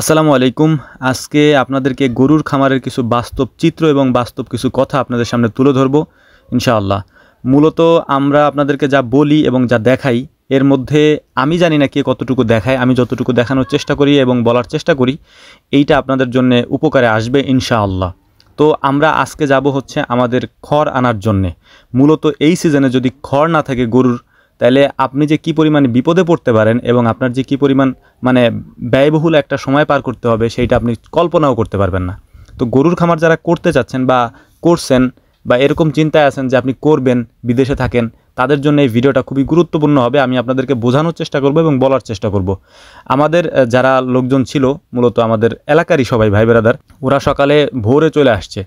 আসসালামু আলাইকুম আজকে আপনাদেরকে গরুর খামারের কিছু বাস্তব চিত্র এবং বাস্তব কিছু কথা আপনাদের সামনে তুলে ধরবো ইনশাআল্লাহ মূলত আমরা আপনাদেরকে যা বলি এবং যা দেখাই এর মধ্যে আমি জানি না কে কতটুকু দেখায় আমি যতটুকু দেখানোর চেষ্টা করি এবং বলার চেষ্টা করি এইটা আপনাদের জন্য উপকারে আসবে ইনশাআল্লাহ তো আমরা আজকে যাব হচ্ছে আমাদের খড় আনার জন্যে মূলত এই সিজনে যদি খড় না থাকে গরুর তাহলে আপনি যে কি পরিমাণ বিপদে পড়তে পারেন এবং আপনার যে কি পরিমাণ মানে ব্যয়বহুল একটা সময় পার করতে হবে সেইটা আপনি কল্পনাও করতে পারবেন না তো গরুর খামার যারা করতে চাচ্ছেন বা করছেন বা এরকম চিন্তায় আছেন যে আপনি করবেন বিদেশে থাকেন তাদের জন্য এই ভিডিওটা খুবই গুরুত্বপূর্ণ হবে আমি আপনাদেরকে বোঝানোর চেষ্টা করব এবং বলার চেষ্টা করব আমাদের যারা লোকজন ছিল মূলত আমাদের এলাকারই সবাই ভাই বেরাদার ওরা সকালে ভোরে চলে আসছে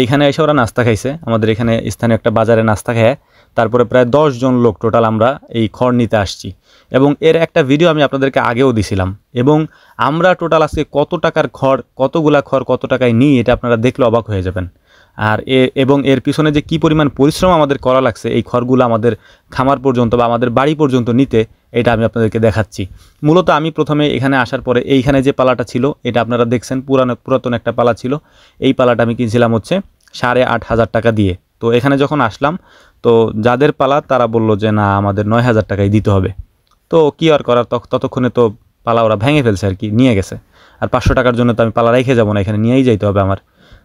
এইখানে এসে ওরা নাস্তা খাইছে আমাদের এখানে স্থানীয় একটা বাজারে নাস্তা খায় তারপরে প্রায় জন লোক টোটাল আমরা এই খড় নিতে আসছি এবং এর একটা ভিডিও আমি আপনাদেরকে আগেও দিছিলাম এবং আমরা টোটাল আজকে কত টাকার খড় কতগুলা খড় কত টাকায় নিই এটা আপনারা দেখলে অবাক হয়ে যাবেন আর এ এবং এর পিছনে যে কি পরিমাণ পরিশ্রম আমাদের করা লাগছে এই খড়গুলো আমাদের খামার পর্যন্ত বা আমাদের বাড়ি পর্যন্ত নিতে এটা আমি আপনাদেরকে দেখাচ্ছি মূলত আমি প্রথমে এখানে আসার পরে এইখানে যে পালাটা ছিল এটা আপনারা দেখছেন পুরানো পুরাতন একটা পালা ছিল এই পালাটা আমি কিনছিলাম হচ্ছে সাড়ে আট হাজার টাকা দিয়ে তো এখানে যখন আসলাম তো যাদের পালা তারা বলল যে না আমাদের নয় হাজার টাকাই দিতে হবে তো কি আর করার ততক্ষণে তো পালা ওরা ভেঙে ফেলছে আর কি নিয়ে গেছে আর পাঁচশো টাকার জন্য তো আমি পালা রেখে যাবো না এখানে নিয়েই যাইতে হবে আমার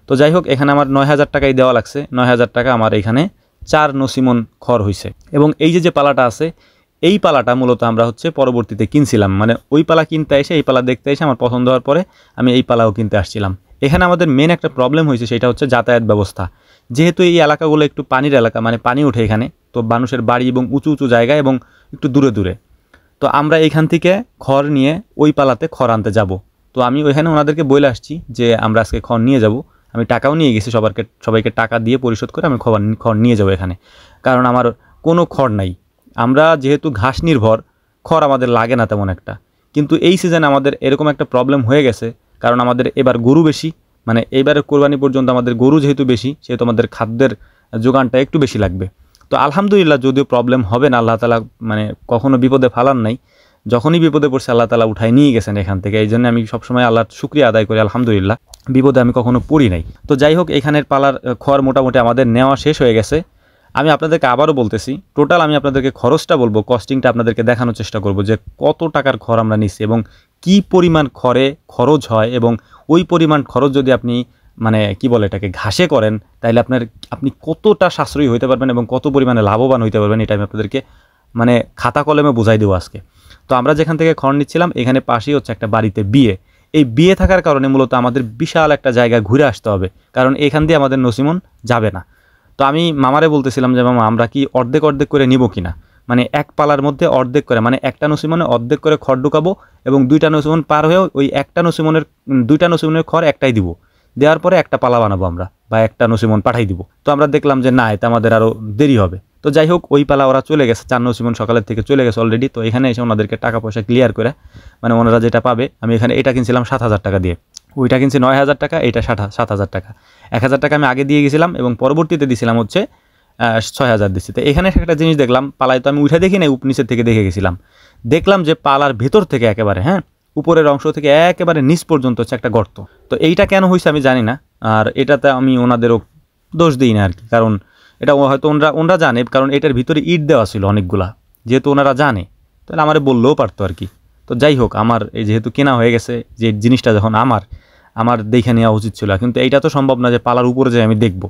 তো যাই হোক এখানে আমার নয় হাজার টাকাই দেওয়া লাগছে নয় হাজার টাকা আমার এখানে চার নসিমন খর হয়েছে এবং এই যে যে পালাটা আছে এই পালাটা মূলত আমরা হচ্ছে পরবর্তীতে কিনছিলাম মানে ওই পালা কিনতে এসে এই পালা দেখতে এসে আমার পছন্দ হওয়ার পরে আমি এই পালাও কিনতে আসছিলাম এখানে আমাদের মেন একটা প্রবলেম হয়েছে সেটা হচ্ছে যাতায়াত ব্যবস্থা যেহেতু এই এলাকাগুলো একটু পানির এলাকা মানে পানি ওঠে এখানে তো মানুষের বাড়ি এবং উঁচু উঁচু জায়গায় এবং একটু দূরে দূরে তো আমরা এখান থেকে খড় নিয়ে ওই পালাতে খড় আনতে যাব তো আমি ওইখানে ওনাদেরকে বলে আসছি যে আমরা আজকে খড় নিয়ে যাব আমি টাকাও নিয়ে গেছি সবারকে সবাইকে টাকা দিয়ে পরিশোধ করে আমি খবর খড় নিয়ে যাবো এখানে কারণ আমার কোনো খড় নাই আমরা যেহেতু ঘাস নির্ভর খড় আমাদের লাগে না তেমন একটা কিন্তু এই সিজনে আমাদের এরকম একটা প্রবলেম হয়ে গেছে কারণ আমাদের এবার গরু বেশি মানে এইবারে কোরবানি পর্যন্ত আমাদের গরু যেহেতু বেশি সেহেতু আমাদের খাদ্যের যোগানটা একটু বেশি লাগবে তো আলহামদুলিল্লাহ যদিও প্রবলেম হবে না আল্লাহ তালা মানে কখনও বিপদে ফালান নাই যখনই বিপদে পড়ছে আল্লাহ তালা উঠায় নিয়ে গেছেন এখান থেকে এই জন্য আমি সবসময় আল্লাহর শুক্রিয়া আদায় করি আলহামদুলিল্লাহ বিপদে আমি কখনো পড়ি নাই তো যাই হোক এখানের পালার খড় মোটামুটি আমাদের নেওয়া শেষ হয়ে গেছে আমি আপনাদেরকে আবারও বলতেছি টোটাল আমি আপনাদেরকে খরচটা বলবো কস্টিংটা আপনাদেরকে দেখানোর চেষ্টা করব যে কত টাকার খড় আমরা নিচ্ছি এবং কি পরিমাণ খরে খরচ হয় এবং ওই পরিমাণ খরচ যদি আপনি মানে কি বলে এটাকে ঘাসে করেন তাহলে আপনার আপনি কতটা সাশ্রয়ী হইতে পারবেন এবং কত পরিমাণে লাভবান হইতে পারবেন এটা আমি আপনাদেরকে মানে খাতা কলমে বোঝাই দেবো আজকে তো আমরা যেখান থেকে খড় নিচ্ছিলাম এখানে পাশেই হচ্ছে একটা বাড়িতে বিয়ে এই বিয়ে থাকার কারণে মূলত আমাদের বিশাল একটা জায়গা ঘুরে আসতে হবে কারণ এখান দিয়ে আমাদের নসিমন যাবে না তো আমি মামারে বলতেছিলাম যে মামা আমরা কি অর্ধেক অর্ধেক করে নিব কিনা মানে এক পালার মধ্যে অর্ধেক করে মানে একটা নসিমনে অর্ধেক করে খড় ঢুকাবো এবং দুইটা নসিমন পার হয়েও ওই একটা নসিমনের দুইটা নসিমনের খড় একটাই দিব দেওয়ার পরে একটা পালা বানাবো আমরা বা একটা নসিমন পাঠাই দিব তো আমরা দেখলাম যে না এতে আমাদের আরও দেরি হবে তো যাই হোক ওই পালা ওরা চলে গেছে চার নসিমন সকালের থেকে চলে গেছে অলরেডি তো এখানে এসে ওনাদেরকে টাকা পয়সা ক্লিয়ার করে মানে ওনারা যেটা পাবে আমি এখানে এটা কিনছিলাম সাত হাজার টাকা দিয়ে ওইটা কিনছি নয় হাজার টাকা এটা সাত হাজার টাকা এক হাজার টাকা আমি আগে দিয়ে গেছিলাম এবং পরবর্তীতে দিছিলাম হচ্ছে ছয় হাজার দিচ্ছে তো এখানে একটা জিনিস দেখলাম পালায় তো আমি উঠে দেখি না নিচের থেকে দেখে গেছিলাম দেখলাম যে পালার ভেতর থেকে একেবারে হ্যাঁ উপরের অংশ থেকে একেবারে নিচ পর্যন্ত হচ্ছে একটা গর্ত তো এইটা কেন হয়েছে আমি জানি না আর এটাতে আমি ওনাদেরও দোষ দিই না আর কি কারণ এটা হয়তো ওনরা ওনরা জানে কারণ এটার ভিতরে ইট দেওয়া ছিল অনেকগুলা যেহেতু ওনারা জানে তাহলে আমার বললেও পারতো আর কি তো যাই হোক আমার এই যেহেতু কেনা হয়ে গেছে যে জিনিসটা যখন আমার আমার দেখে নেওয়া উচিত ছিল কিন্তু এইটা তো সম্ভব না যে পালার উপরে যে আমি দেখবো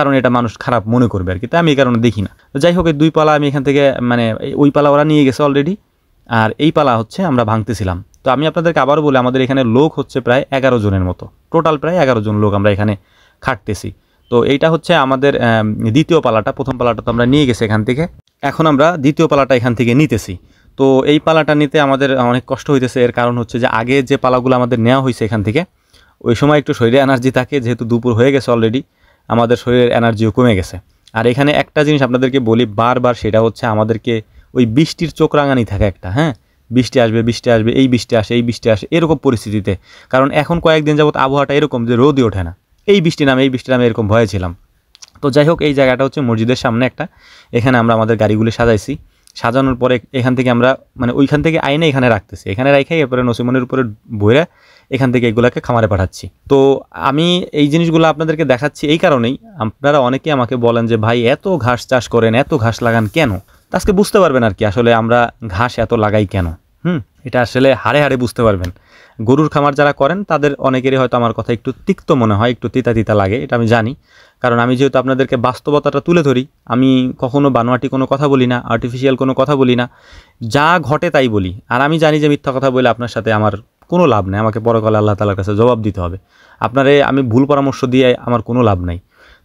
কারণ এটা মানুষ খারাপ মনে করবে আর কি তো আমি এই কারণে দেখি না যাই হোক দুই পালা আমি এখান থেকে মানে ওই পালা ওরা নিয়ে গেছে অলরেডি আর এই পালা হচ্ছে আমরা ভাঙতেছিলাম তো আমি আপনাদেরকে আবারও বলি আমাদের এখানে লোক হচ্ছে প্রায় এগারো জনের মতো টোটাল প্রায় এগারো জন লোক আমরা এখানে খাটতেছি তো এইটা হচ্ছে আমাদের দ্বিতীয় পালাটা প্রথম পালাটা তো আমরা নিয়ে গেছি এখান থেকে এখন আমরা দ্বিতীয় পালাটা এখান থেকে নিতেছি তো এই পালাটা নিতে আমাদের অনেক কষ্ট হইতেছে এর কারণ হচ্ছে যে আগে যে পালাগুলো আমাদের নেওয়া হয়েছে এখান থেকে ওই সময় একটু শরীরে এনার্জি থাকে যেহেতু দুপুর হয়ে গেছে অলরেডি আমাদের শরীরের এনার্জিও কমে গেছে আর এখানে একটা জিনিস আপনাদেরকে বলি বারবার সেটা হচ্ছে আমাদেরকে ওই বৃষ্টির চোখ রাঙানি থাকে একটা হ্যাঁ বৃষ্টি আসবে বৃষ্টি আসবে এই বৃষ্টি আসে এই বৃষ্টি আসে এরকম পরিস্থিতিতে কারণ এখন কয়েকদিন যাবৎ আবহাওয়াটা এরকম যে রোদই ওঠে না এই বৃষ্টি নামে এই বৃষ্টি নামে এরকম ভয়ে ছিলাম তো যাই হোক এই জায়গাটা হচ্ছে মসজিদের সামনে একটা এখানে আমরা আমাদের গাড়িগুলি সাজাইছি সাজানোর পরে এখান থেকে আমরা মানে ওইখান থেকে আইনে এখানে রাখতেছি এখানে রাখে এরপরে নসিমনের উপরে বইরা এখান থেকে এগুলাকে খামারে পাঠাচ্ছি তো আমি এই জিনিসগুলো আপনাদেরকে দেখাচ্ছি এই কারণেই আপনারা অনেকে আমাকে বলেন যে ভাই এত ঘাস চাষ করেন এত ঘাস লাগান কেন আজকে বুঝতে পারবেন আর কি আসলে আমরা ঘাস এত লাগাই কেন হুম এটা আসলে হারে হারে বুঝতে পারবেন গরুর খামার যারা করেন তাদের অনেকেরই হয়তো আমার কথা একটু তিক্ত মনে হয় একটু তিতা তিতা লাগে এটা আমি জানি কারণ আমি যেহেতু আপনাদেরকে বাস্তবতাটা তুলে ধরি আমি কখনো বানোয়াটি কোনো কথা বলি না আর্টিফিশিয়াল কোনো কথা বলি না যা ঘটে তাই বলি আর আমি জানি যে মিথ্যা কথা বলে আপনার সাথে আমার কোনো লাভ নেই আমাকে পরকালে আল্লাহ তালার কাছে জবাব দিতে হবে আপনারে আমি ভুল পরামর্শ দিয়ে আমার কোনো লাভ নাই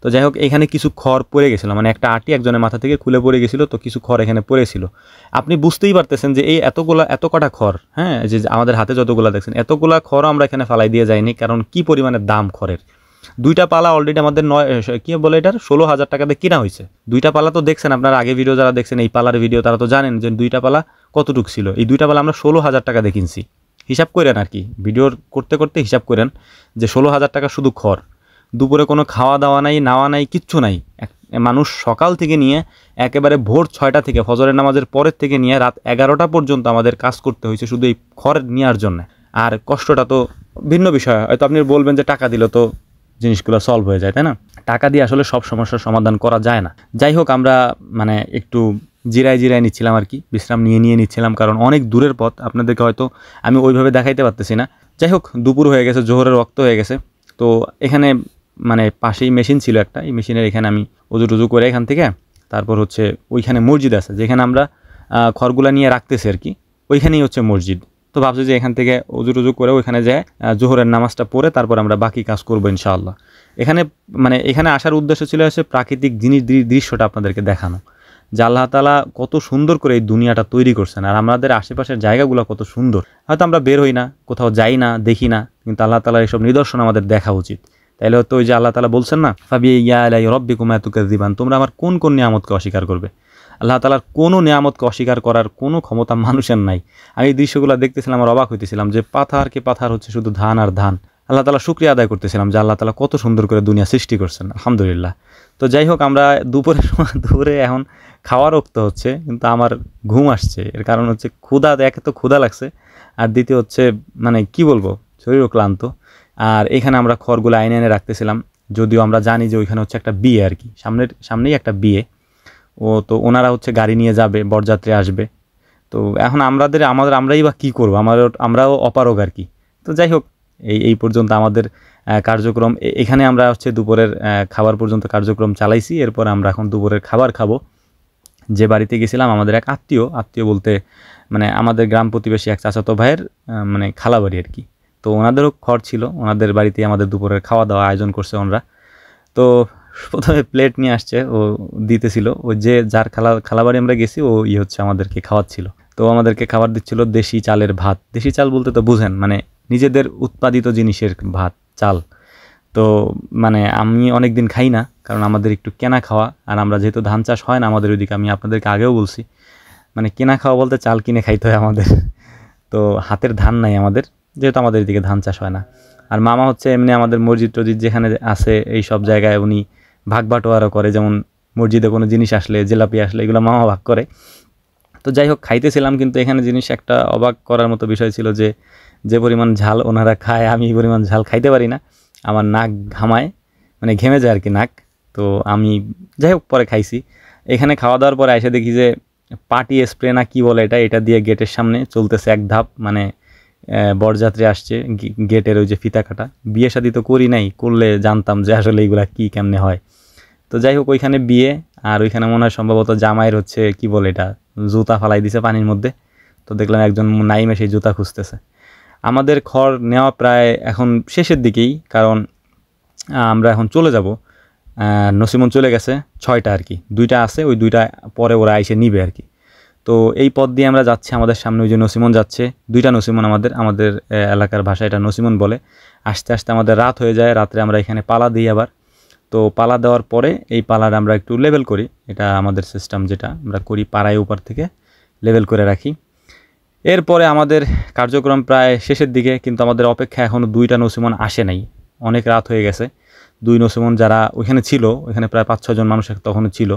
তো যাই হোক এখানে কিছু খড় পড়ে গেছিলো মানে একটা আটি একজনের মাথা থেকে খুলে পড়ে গেছিলো তো কিছু খড় এখানে পড়েছিল আপনি বুঝতেই পারতেছেন যে এই এতগুলা এত কটা খড় হ্যাঁ যে আমাদের হাতে যতগুলা দেখছেন এতগুলা খড় আমরা এখানে ফালাই দিয়ে যাইনি কারণ কি পরিমাণে দাম খড়ের দুইটা পালা অলরেডি আমাদের নয় কী বলে এটার ষোলো হাজার টাকাতে কিনা হয়েছে দুইটা পালা তো দেখছেন আপনার আগে ভিডিও যারা দেখছেন এই পালার ভিডিও তারা তো জানেন যে দুইটা পালা কতটুক ছিল এই দুইটা পালা আমরা ষোলো হাজার টাকা কিনছি হিসাব করেন আর কি ভিডিওর করতে করতে হিসাব করেন যে ষোলো হাজার টাকা শুধু খড় দুপুরে কোনো খাওয়া দাওয়া নাই নাওয়া নাই কিচ্ছু নাই মানুষ সকাল থেকে নিয়ে একেবারে ভোর ছয়টা থেকে ফজরের নামাজের পরের থেকে নিয়ে রাত এগারোটা পর্যন্ত আমাদের কাজ করতে হয়েছে শুধু এই খড় নেওয়ার জন্য আর কষ্টটা তো ভিন্ন বিষয় হয়তো আপনি বলবেন যে টাকা দিলে তো জিনিসগুলো সলভ হয়ে যায় তাই না টাকা দিয়ে আসলে সব সমস্যার সমাধান করা যায় না যাই হোক আমরা মানে একটু জিরায় জিরায় নিচ্ছিলাম আর কি বিশ্রাম নিয়ে নিয়ে নিচ্ছিলাম কারণ অনেক দূরের পথ আপনাদেরকে হয়তো আমি ওইভাবে দেখাইতে পারতেছি না যাই হোক দুপুর হয়ে গেছে জোহরের রক্ত হয়ে গেছে তো এখানে মানে পাশেই মেশিন ছিল একটা এই মেশিনের এখানে আমি উজু টুজু করে এখান থেকে তারপর হচ্ছে ওইখানে মসজিদ আছে যেখানে আমরা খড়গুলা নিয়ে রাখতেছি আর কি ওইখানেই হচ্ছে মসজিদ তো ভাবছি যে এখান থেকে উজু টুজু করে ওইখানে যায় জোহরের নামাজটা পড়ে তারপর আমরা বাকি কাজ করবো ইনশাআল্লাহ এখানে মানে এখানে আসার উদ্দেশ্য ছিল হচ্ছে প্রাকৃতিক জিনিস দৃশ্যটা আপনাদেরকে দেখানো যে আল্লাহ তালা কত সুন্দর করে এই দুনিয়াটা তৈরি করছেন আর আমাদের আশেপাশের জায়গাগুলো কত সুন্দর হয়তো আমরা বের হই না কোথাও যাই না দেখি না কিন্তু আল্লাহ তালার এইসব নিদর্শন আমাদের দেখা উচিত তাইলে হয়তো ওই যে আল্লাহ তালা বলছেন না ফাবি ইয়া আলাই রব্বি তুকে দিবান তোমরা আমার কোন কোন নিয়ামতকে অস্বীকার করবে আল্লাহ তালার কোনো নিয়ামতকে অস্বীকার করার কোনো ক্ষমতা মানুষের নাই আমি এই দৃশ্যগুলো দেখতেছিলাম আর অবাক হইতেছিলাম যে পাথার কে পাথার হচ্ছে শুধু ধান আর ধান আল্লাহ তালা শুক্রিয়া আদায় করতেছিলাম যে আল্লাহ তালা কত সুন্দর করে দুনিয়া সৃষ্টি করছেন আলহামদুলিল্লাহ তো যাই হোক আমরা দুপুরের সময় দুপুরে এখন খাওয়া রক্ত হচ্ছে কিন্তু আমার ঘুম আসছে এর কারণ হচ্ছে ক্ষুধা একে তো ক্ষুধা লাগছে আর দ্বিতীয় হচ্ছে মানে কি বলবো শরীরও ক্লান্ত আর এখানে আমরা খড়গুলো আইনে এনে রাখতেছিলাম যদিও আমরা জানি যে ওইখানে হচ্ছে একটা বিয়ে আর কি সামনের সামনেই একটা বিয়ে ও তো ওনারা হচ্ছে গাড়ি নিয়ে যাবে বরযাত্রী আসবে তো এখন আমাদের আমাদের আমরাই বা কী করবো আমার আমরাও অপারগ আর কি তো যাই হোক এই এই পর্যন্ত আমাদের কার্যক্রম এখানে আমরা হচ্ছে দুপুরের খাবার পর্যন্ত কার্যক্রম চালাইছি এরপর আমরা এখন দুপুরের খাবার খাবো যে বাড়িতে গেছিলাম আমাদের এক আত্মীয় আত্মীয় বলতে মানে আমাদের গ্রাম প্রতিবেশী এক চাচাতো ভাইয়ের মানে খালা বাড়ি আর কি তো ওনাদেরও ঘর ছিল ওনাদের বাড়িতে আমাদের দুপুরের খাওয়া দাওয়া আয়োজন করছে ওনারা তো প্রথমে প্লেট নিয়ে আসছে ও দিতেছিল ও যে যার খালা খালা বাড়ি আমরা গেছি ও ই ইয়ে হচ্ছে আমাদেরকে খাওয়াচ্ছিল তো আমাদেরকে খাবার দিচ্ছিল দেশি চালের ভাত দেশি চাল বলতে তো বুঝেন মানে নিজেদের উৎপাদিত জিনিসের ভাত চাল তো মানে আমি অনেক দিন খাই না কারণ আমাদের একটু কেনা খাওয়া আর আমরা যেহেতু ধান চাষ হয় না আমাদের ওইদিকে আমি আপনাদেরকে আগেও বলছি মানে কেনা খাওয়া বলতে চাল কিনে খাইতে হয় আমাদের তো হাতের ধান নাই আমাদের যেহেতু আমাদের এদিকে ধান চাষ হয় না আর মামা হচ্ছে এমনি আমাদের মসজিদ টজিদ যেখানে আছে এই সব জায়গায় উনি ভাগ বাটোয়ারা করে যেমন মসজিদে কোনো জিনিস আসলে জেলাপি আসলে এগুলো মামা ভাগ করে তো যাই হোক খাইতেছিলাম কিন্তু এখানে জিনিস একটা অবাক করার মতো বিষয় ছিল যে যে পরিমাণ ঝাল ওনারা খায় আমি এই পরিমাণ ঝাল খাইতে পারি না আমার নাক ঘামায় মানে ঘেমে যায় আর কি নাক তো আমি যাই হোক পরে খাইছি এখানে খাওয়া দাওয়ার পরে এসে দেখি যে পার্টি স্প্রে না কি বলে এটা এটা দিয়ে গেটের সামনে চলতেছে এক ধাপ মানে বরযাত্রী আসছে গেটের ওই যে ফিতা কাটা বিয়ে শাদি তো করি নাই করলে জানতাম যে আসলে এইগুলা কী কেমনে হয় তো যাই হোক ওইখানে বিয়ে আর ওইখানে মনে হয় সম্ভবত জামাইয়ের হচ্ছে কি বলে এটা জুতা ফালাই দিছে পানির মধ্যে তো দেখলাম একজন নাইমে সেই জুতা খুঁজতেছে আমাদের খড় নেওয়া প্রায় এখন শেষের দিকেই কারণ আমরা এখন চলে যাব নসিমন চলে গেছে ছয়টা আর কি দুইটা আছে ওই দুইটা পরে ওরা এসে নিবে আর কি তো এই পথ দিয়ে আমরা যাচ্ছি আমাদের সামনে ওই যে নসিমন যাচ্ছে দুইটা নসিমন আমাদের আমাদের এলাকার ভাষায় এটা নসিমন বলে আস্তে আস্তে আমাদের রাত হয়ে যায় রাত্রে আমরা এখানে পালা দিই আবার তো পালা দেওয়ার পরে এই পালার আমরা একটু লেভেল করি এটা আমাদের সিস্টেম যেটা আমরা করি পাড়ায় উপর থেকে লেভেল করে রাখি এরপরে আমাদের কার্যক্রম প্রায় শেষের দিকে কিন্তু আমাদের অপেক্ষা এখনও দুইটা নসিমন আসে নাই অনেক রাত হয়ে গেছে দুই নসিমন যারা ওইখানে ছিল ওইখানে প্রায় পাঁচ ছজন মানুষ তখনও ছিল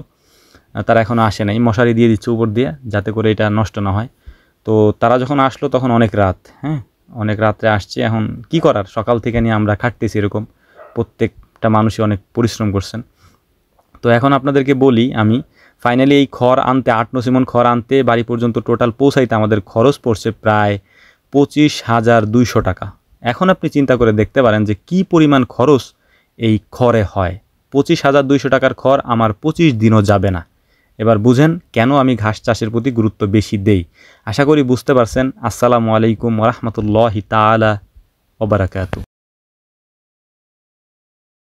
তারা এখনও আসে নাই মশারি দিয়ে দিচ্ছে উপর দিয়ে যাতে করে এটা নষ্ট না হয় তো তারা যখন আসলো তখন অনেক রাত হ্যাঁ অনেক রাত্রে আসছে এখন কি করার সকাল থেকে নিয়ে আমরা খাটতেছি এরকম প্রত্যেকটা মানুষই অনেক পরিশ্রম করছেন তো এখন আপনাদেরকে বলি আমি ফাইনালি এই খড় আনতে আট নসিমন খড় আনতে বাড়ি পর্যন্ত টোটাল পৌঁছাইতে আমাদের খরচ পড়ছে প্রায় পঁচিশ হাজার দুইশো টাকা এখন আপনি চিন্তা করে দেখতে পারেন যে কি পরিমাণ খরচ এই খড়ে হয় পঁচিশ হাজার দুইশো টাকার খড় আমার পঁচিশ দিনও যাবে না এবার বুঝেন কেন আমি ঘাস চাষের প্রতি গুরুত্ব বেশি দেই আশা করি বুঝতে পারছেন আসসালামু আলাইকুম রহমতুল্লাহ তালা ওবরাকাতু